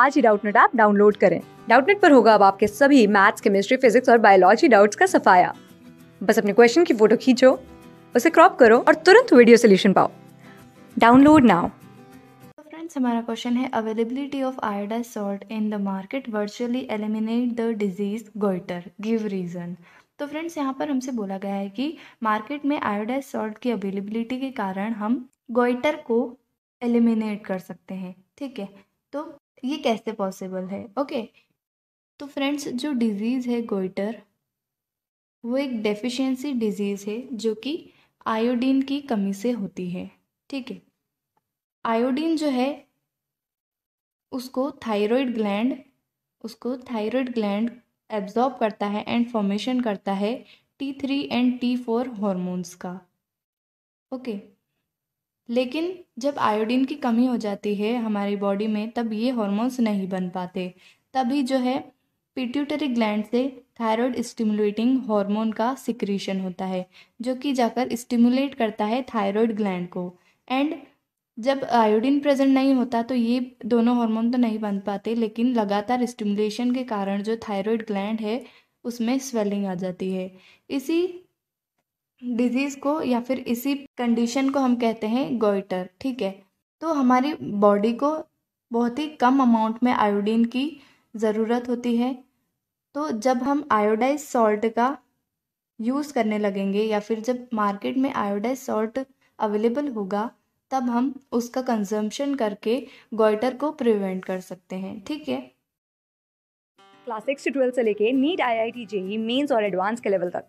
आज ही Doubtnut app download करें डाउटनेट पर होगा अब आपके सभी मैथ्स केमिस्ट्री फिजिक्स और बायोलॉजी डाउट्स का सफाया बस अपने क्वेश्चन की फोटो खींचो उसे क्रॉप करो और तुरंत वीडियो सोल्यूशन पाओ डाउनलोड नाउ तो हमारा क्वेश्चन है availability of iodised salt in the market virtually eliminate the disease goitre give reason तो फ्रेंड्स यहाँ पर हमसे बोला गया है कि मार्केट में आयोडाइज सॉल्ट की अवेलेबिलिटी के कारण हम गोइटर को एलिमिनेट कर सकते हैं ठीक है तो ये कैसे पॉसिबल है ओके तो फ्रेंड्स जो डिज़ीज़ है गोइटर वो एक डेफिशिएंसी डिज़ीज़ है जो कि आयोडीन की कमी से होती है ठीक है आयोडीन जो है उसको थायराइड ग्लैंड उसको थायराइड ग्लैंड एब्जॉर्ब करता है एंड फॉर्मेशन करता है T three and T four hormones का ओके okay. लेकिन जब आयोडीन की कमी हो जाती है हमारी बॉडी में तब ये हॉर्मोन्स नहीं बन पाते तभी जो है पिट्यूटरी ग्लैंड से थायराइड स्टिमुलेटिंग हार्मोन का सिक्रीशन होता है जो कि जाकर स्टिमुलेट करता है थायराइड ग्लैंड को एंड जब आयोडीन प्रेजेंट नहीं होता तो ये दोनों हार्मोन तो नहीं बन पाते लेकिन लगातार स्टिमुलेशन के कारण जो थायराइड ग्लैंड है उसमें स्वेलिंग आ जाती है इसी डिजीज़ को या फिर इसी कंडीशन को हम कहते हैं गोइटर ठीक है तो हमारी बॉडी को बहुत ही कम अमाउंट में आयोडीन की ज़रूरत होती है तो जब हम आयोडाइज सॉल्ट का यूज़ करने लगेंगे या फिर जब मार्केट में आयोडाइज सॉल्ट अवेलेबल होगा तब हम उसका कंजम्पशन करके गोइटर को प्रिवेंट कर सकते हैं ठीक है क्लास सिक्स से ट्वेल्थ से लेके NEET I I T JEE mains और एडवांस के लेवल तक